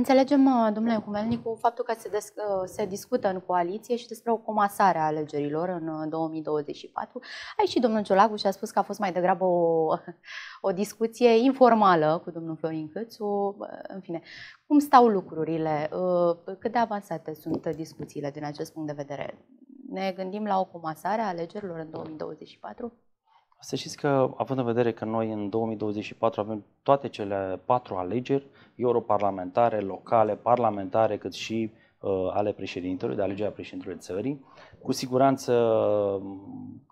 Înțelegem, uh, domnule Cumelnicu, faptul că se, desc- uh, se discută în coaliție și despre o comasare a alegerilor în 2024. Uh, Aici și domnul Ciolacu și-a spus că a fost mai degrabă o, o discuție informală cu domnul Florin Cățu. În fine, cum stau lucrurile? Cât de avansate sunt discuțiile din acest punct de vedere? Ne gândim la o comasare a alegerilor în 2024? Să știți că, având în vedere că noi în 2024 avem toate cele patru alegeri, europarlamentare, locale, parlamentare, cât și uh, ale președintelui, de alegerea președintelui țării, cu siguranță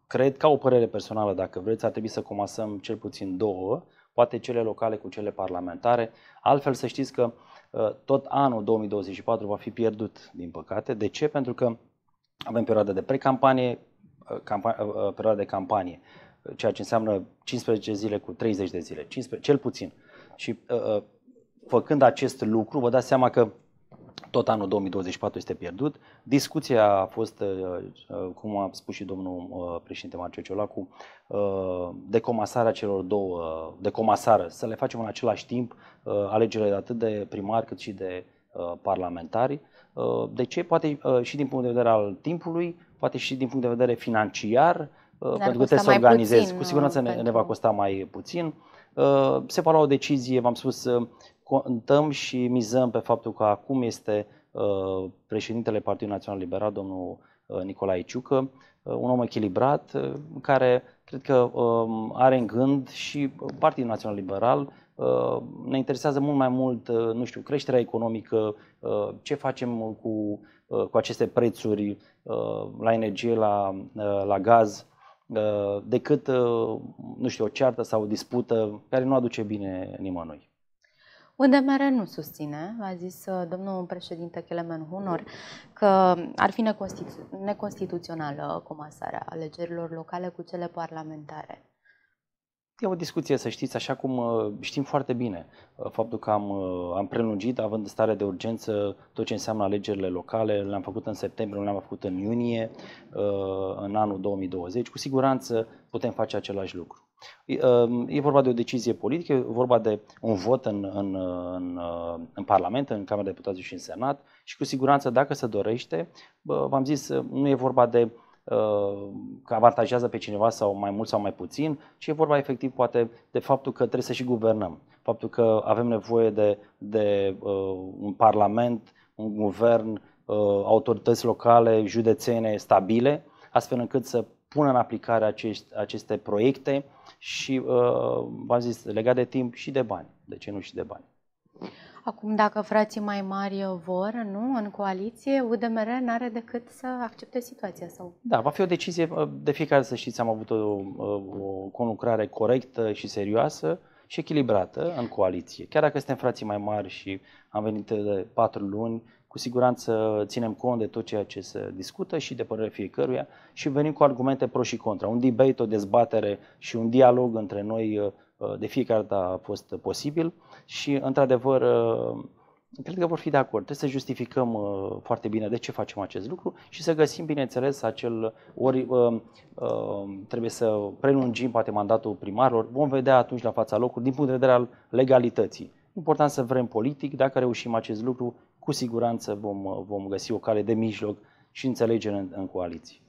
cred, ca o părere personală, dacă vreți, ar trebui să comasăm cel puțin două, poate cele locale cu cele parlamentare. Altfel să știți că uh, tot anul 2024 va fi pierdut, din păcate. De ce? Pentru că avem perioada de precampanie, campanie uh, campa- uh, uh, perioada de campanie, ceea ce înseamnă 15 zile cu 30 de zile, 15, cel puțin. Și uh, uh, făcând acest lucru, vă dați seama că tot anul 2024 este pierdut. Discuția a fost, uh, uh, cum a spus și domnul președinte Marcel Ciolacu, decomasarea celor două, decomasară, să le facem în același timp alegerile atât de primar cât și de parlamentari. De ce? Poate și din punct de vedere al timpului, poate și din punct de vedere financiar, Uh, Dar pentru că trebuie să organizezi. cu siguranță ne, ne va costa mai puțin. Uh, se va lua o decizie, v-am spus, contăm și mizăm pe faptul că acum este uh, președintele Partidului Național Liberal, domnul Nicolae Ciucă, un om echilibrat care cred că um, are în gând și Partidul Național Liberal. Ne interesează mult mai mult, nu știu, creșterea economică, ce facem cu, cu aceste prețuri la energie, la, la gaz, Ă, decât, ă, nu știu, o ceartă sau o dispută care nu aduce bine nimănui. Unde nu susține, a zis ă, domnul președinte Kelemen Hunor, că ar fi neconstituțională comasarea alegerilor locale cu cele parlamentare. E o discuție, să știți, așa cum uh, știm foarte bine uh, faptul că am, uh, am prelungit, având stare de urgență, tot ce înseamnă alegerile locale. Le-am făcut în septembrie, le-am făcut în iunie, în anul 2020. Cu siguranță putem face același lucru. E vorba de o decizie politică, e vorba de un vot în, în, în, în Parlament, în Camera Deputaților și în Senat și cu siguranță, dacă se dorește, v-am zis, nu e vorba de că uh, avantajează pe cineva sau mai mult sau mai puțin, ci e vorba efectiv poate de faptul că trebuie să și guvernăm, faptul că avem nevoie de, de uh, un parlament, un guvern, uh, autorități locale, județene stabile, astfel încât să pună în aplicare acești, aceste proiecte și, uh, v-am zis, legat de timp și de bani. De ce nu și de bani? Acum, dacă frații mai mari vor, nu, în coaliție, UDMR n-are decât să accepte situația sau... Da, va fi o decizie, uh, de fiecare să știți, am avut o, uh, o conlucrare corectă și serioasă și echilibrată în coaliție. Chiar dacă suntem frații mai mari și am venit de patru luni, cu siguranță ținem cont de tot ceea ce se discută și de părerea fiecăruia și venim cu argumente pro și contra. Un debate, o dezbatere și un dialog între noi uh, Uh, de fiecare dată a fost posibil și, într-adevăr, uh, cred că vor fi de acord. Trebuie să justificăm uh, foarte bine de ce facem acest lucru și să găsim, bineînțeles, acel ori trebuie să prelungim poate mandatul primarilor. Vom vedea atunci la fața locului, din punct de vedere al legalității. Important să vrem politic, dacă reușim acest lucru, cu siguranță vom, vom găsi o cale de mijloc și înțelegere în, în coaliții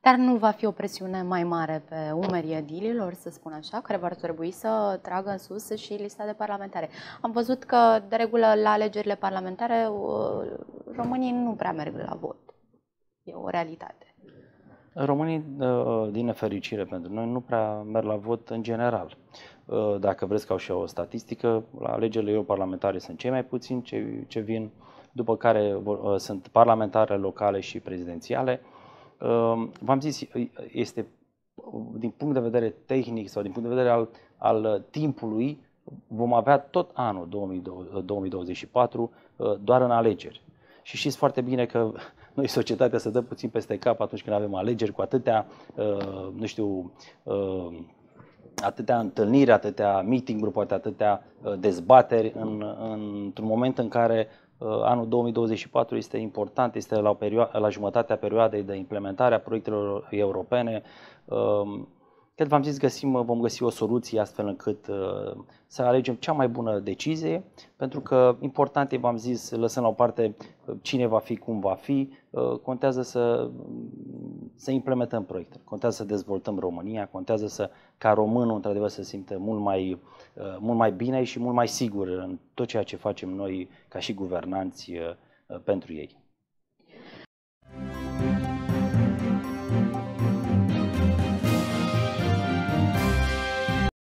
dar nu va fi o presiune mai mare pe umerii edililor, să spun așa, care vor trebui să tragă în sus și lista de parlamentare. Am văzut că, de regulă, la alegerile parlamentare, uh, românii nu prea merg la vot. E o realitate. Românii, uh, din nefericire pentru noi, nu prea merg la vot în general. Uh, dacă vreți că au și o statistică, la alegerile eu parlamentare sunt cei mai puțini ce, ce vin, după care sunt parlamentare locale și prezidențiale. Ehm, v-am zis, este din punct de vedere tehnic sau din punct de vedere al, al uh, timpului, vom avea tot anul 2024 uh, uh, doar în alegeri. Și știți foarte bine că noi societatea se dă puțin peste cap atunci când avem alegeri cu atâtea, nu știu, atâtea întâlniri, atâtea meeting-uri, poate atâtea dezbateri în, în, într-un moment în care Uh, anul 2024 este important, este la, perioadă, la jumătatea perioadei de implementare a proiectelor europene. Um, cred v-am zis, găsim, vom găsi o soluție astfel încât uh, să alegem cea mai bună decizie, pentru că important e, v-am zis, lăsând la o parte uh, cine va fi, cum va fi, contează să să implementăm proiectele. Contează să dezvoltăm România, contează să, ca românul într-adevăr să simtă mult mai, uh, mult mai bine și mult mai sigur în tot ceea ce facem noi ca și guvernanți uh, pentru ei.